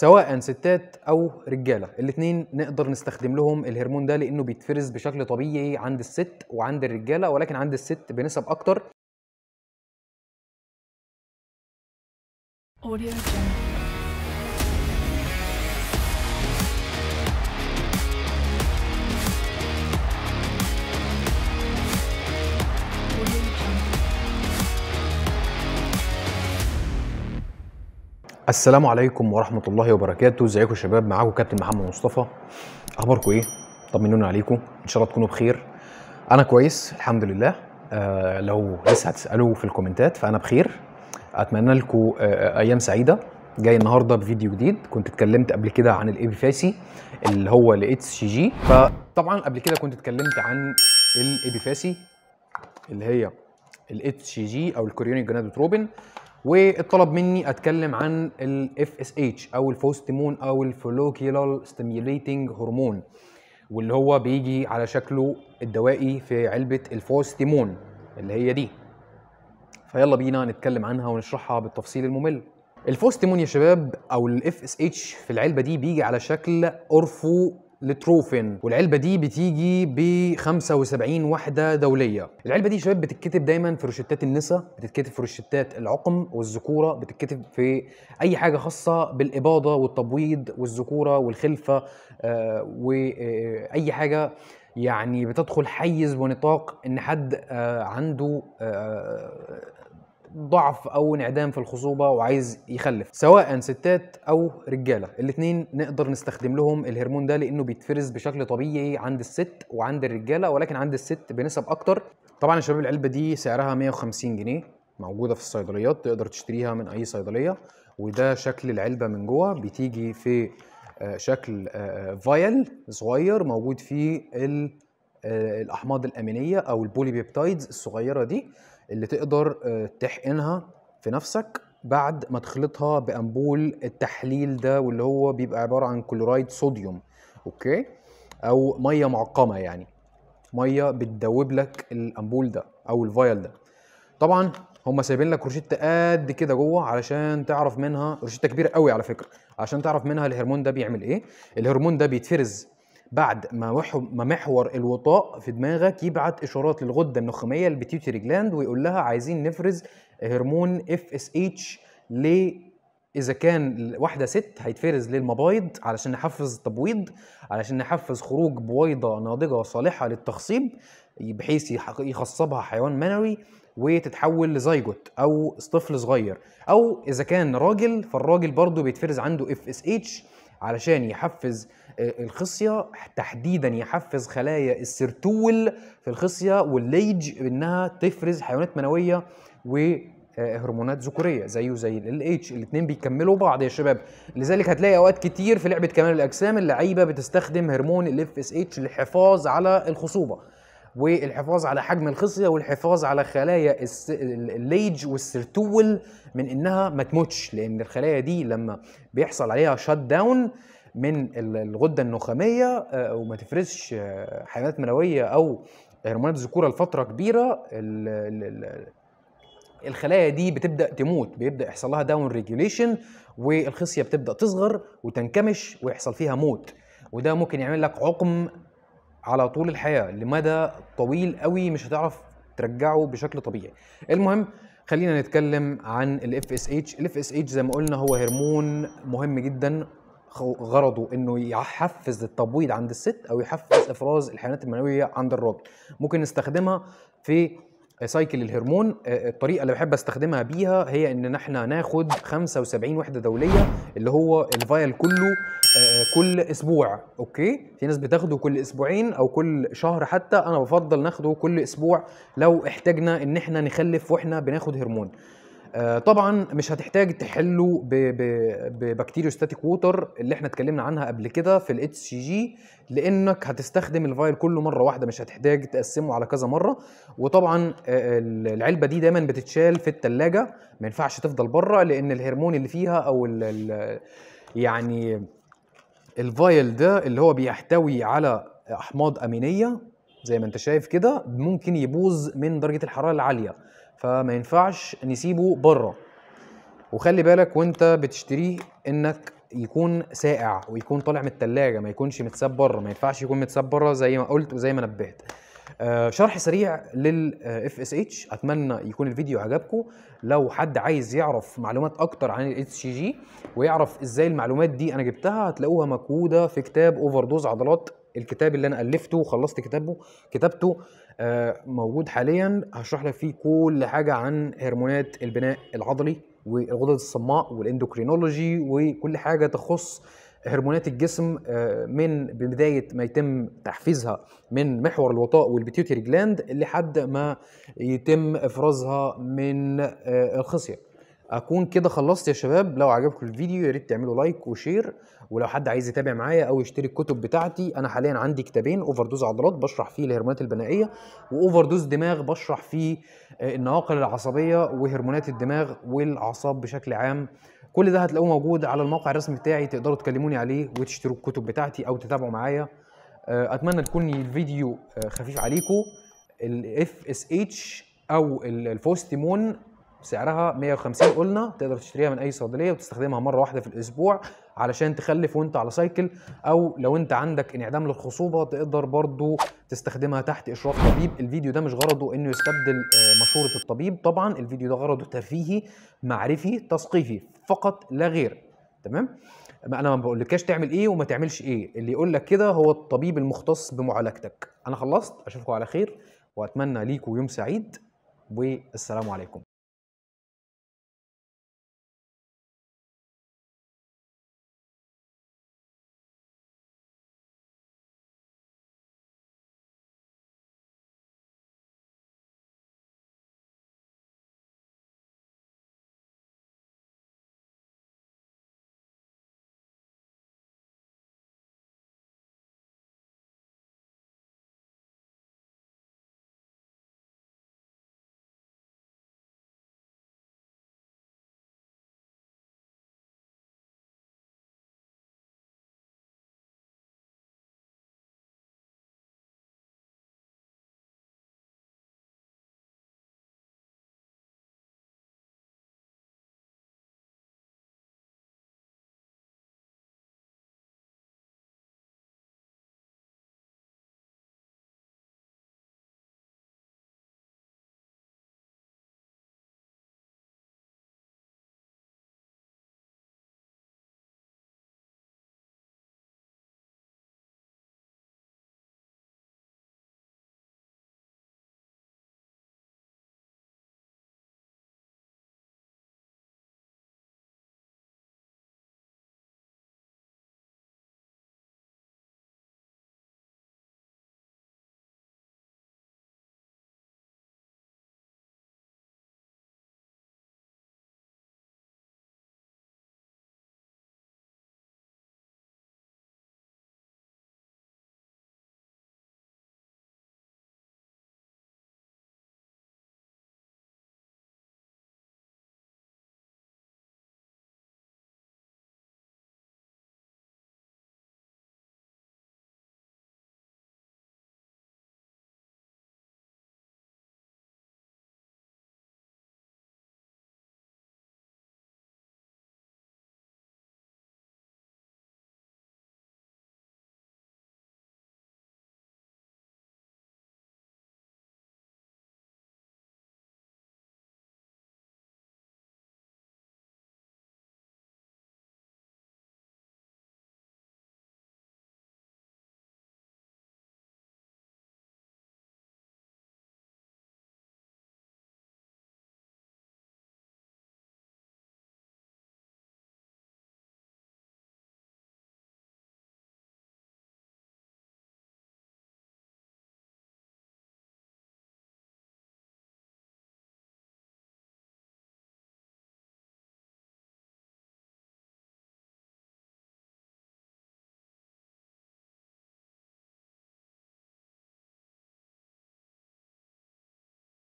سواء ستات او رجاله الاثنين نقدر نستخدم لهم الهرمون ده لانه بيتفرز بشكل طبيعي عند الست وعند الرجاله ولكن عند الست بنسب اكتر السلام عليكم ورحمة الله وبركاته، ازيكم يا شباب؟ معاكم كابتن محمد مصطفى. أخباركم إيه؟ طمنونا عليكم، إن شاء الله تكونوا بخير. أنا كويس الحمد لله. آه لو لسه هتسالوا في الكومنتات فأنا بخير. أتمنى لكم آه, آه، أيام سعيدة. جاي النهارده بفيديو جديد كنت اتكلمت قبل كده عن الابيفاسي اللي هو لاتش سي جي فطبعا قبل كده كنت اتكلمت عن الابيفاسي اللي هي الاتش سي جي او الكوريونيك جنادوتروبين واتطلب مني اتكلم عن الاف اس اتش او الفوستيمون او الفولوكيولال ستيميوليتنج هرمون واللي هو بيجي على شكله الدوائي في علبه الفوستيمون اللي هي دي فيلا بينا نتكلم عنها ونشرحها بالتفصيل الممل الفوستيمون يا شباب او الاف اس اتش في العلبه دي بيجي على شكل اورفو لتروفين والعلبه دي بتيجي ب 75 وحده دوليه العلبه دي شباب بتتكتب دايما في روشتات النساء بتتكتب في روشتات العقم والذكوره بتتكتب في اي حاجه خاصه بالاباضه والتبويض والذكوره والخلفه آه واي حاجه يعني بتدخل حيز ونطاق ان حد آه عنده آه ضعف او انعدام في الخصوبه وعايز يخلف سواء ستات او رجاله الاثنين نقدر نستخدم لهم الهرمون ده لانه بيتفرز بشكل طبيعي عند الست وعند الرجاله ولكن عند الست بنسب اكتر طبعا يا شباب العلبه دي سعرها 150 جنيه موجوده في الصيدليات تقدر تشتريها من اي صيدليه وده شكل العلبه من جوه بتيجي في آه، شكل آه، آه، فايل صغير موجود فيه آه، الاحماض الامينيه او البوليبيبتايدز الصغيره دي اللي تقدر آه، تحقنها في نفسك بعد ما تخلطها بامبول التحليل ده واللي هو بيبقى عباره عن كلورايد صوديوم اوكي او ميه معقمه يعني ميه بتدوب لك الامبول ده او الفايل ده طبعا هم سايبين لك روشته قد كده جوه علشان تعرف منها روشته كبيره قوي على فكره عشان تعرف منها الهرمون ده بيعمل ايه الهرمون ده بيتفرز بعد ما محور الوطاء في دماغك يبعت اشارات للغده النخاميه البيتيوتري جلاند ويقول لها عايزين نفرز هرمون اف اس اتش ل اذا كان واحده ست هيتفرز للمبايض علشان نحفز التبويض علشان نحفز خروج بويضه ناضجه صالحه للتخصيب بحيث يخصبها حيوان منوي وتتحول لزيجوت او طفل صغير او اذا كان راجل فالراجل برضه بيتفرز عنده اف اس اتش علشان يحفز آه، الخصيه تحديدا يحفز خلايا السرتول في الخصيه والليج انها تفرز حيوانات منويه و هرمونات ذكوريه زيه زي ال اتش الاثنين بيكملوا بعض يا شباب لذلك هتلاقي اوقات كتير في لعبه كمال الاجسام اللعيبه بتستخدم هرمون ال اف اس اتش للحفاظ على الخصوبه والحفاظ على حجم الخصيه والحفاظ على خلايا الليج والسرتول من انها ما تموتش لان الخلايا دي لما بيحصل عليها شت داون من الغده النخاميه آه، وما تفرزش آه، حيوانات منويه او هرمونات الذكوره لفتره كبيره الخلايا دي بتبدا تموت بيبدا يحصل لها داون ريجوليشن والخصيه بتبدا تصغر وتنكمش ويحصل فيها موت وده ممكن يعمل لك عقم على طول الحياه لمدى طويل قوي مش هتعرف ترجعه بشكل طبيعي المهم خلينا نتكلم عن الاف اس اتش الاف اس اتش زي ما قلنا هو هرمون مهم جدا غرضه انه يحفز التبويض عند الست او يحفز افراز الحيوانات المنويه عند الراجل ممكن نستخدمها في سايكل الهرمون آه، آه، الطريقه اللي بحب استخدمها بيها هي ان احنا ناخد 75 وحده دوليه اللي هو الفايل كله آه، كل اسبوع اوكي في ناس بتاخده كل اسبوعين او كل شهر حتى انا بفضل ناخده كل اسبوع لو احتاجنا ان احنا نخلف واحنا بناخد هرمون آه، طبعا مش هتحتاج تحله ببكتيريوستاتيك ووتر اللي احنا اتكلمنا عنها قبل كده في الاتش سي جي لانك هتستخدم الفايل كله مره واحده مش هتحتاج تقسمه على كذا مره وطبعا آه، العلبه دي دايما بتتشال في الثلاجه ما ينفعش تفضل بره لان الهرمون اللي فيها او الـ الـ يعني الفايل ده اللي هو بيحتوي على احماض امينيه زي ما انت شايف كده ممكن يبوظ من درجه الحراره العاليه فما ينفعش نسيبه بره وخلي بالك وانت بتشتريه انك يكون ساقع ويكون طالع من التلاجه ما يكونش متساب بره ما ينفعش يكون متساب بره زي ما قلت وزي ما نبهت آه، شرح سريع للاف اس آه، اتش اتمنى يكون الفيديو عجبكم لو حد عايز يعرف معلومات اكتر عن الاتش جي ويعرف ازاي المعلومات دي انا جبتها هتلاقوها مكوده في كتاب اوفر دوز عضلات الكتاب اللي انا الفته وخلصت كتابه كتابته آه، موجود حاليا هشرح لك فيه كل حاجه عن هرمونات البناء العضلي والغدد الصماء والاندوكرينولوجي وكل حاجه تخص هرمونات الجسم آه، من بدايه ما يتم تحفيزها من محور الوطاء والبيتيوتري جلاند لحد ما يتم افرازها من آه، الخصيه اكون كده خلصت يا شباب لو عجبكم الفيديو يا ريت تعملوا لايك وشير ولو حد عايز يتابع معايا او يشتري الكتب بتاعتي انا حاليا عندي كتابين اوفر دوز عضلات بشرح فيه الهرمونات البنائيه واوفر دوز دماغ بشرح فيه آه، النواقل العصبيه وهرمونات الدماغ والاعصاب بشكل عام كل ده هتلاقوه موجود على الموقع الرسمي بتاعي تقدروا تكلموني عليه وتشتروا الكتب بتاعتي او تتابعوا معايا آه، اتمنى تكون الفيديو آه، خفيف عليكم الاف اس اتش او الفوستيمون سعرها 150 قلنا تقدر تشتريها من اي صيدليه وتستخدمها مره واحده في الاسبوع علشان تخلف وانت على سايكل او لو انت عندك انعدام للخصوبه تقدر برضو تستخدمها تحت اشراف طبيب الفيديو ده مش غرضه انه يستبدل آه، مشوره الطبيب طبعا الفيديو ده غرضه ترفيهي معرفي تثقيفي فقط لا غير تمام انا ما بقولكاش تعمل ايه وما تعملش ايه اللي يقول لك كده هو الطبيب المختص بمعالجتك انا خلصت اشوفكم على خير واتمنى ليكم يوم سعيد والسلام عليكم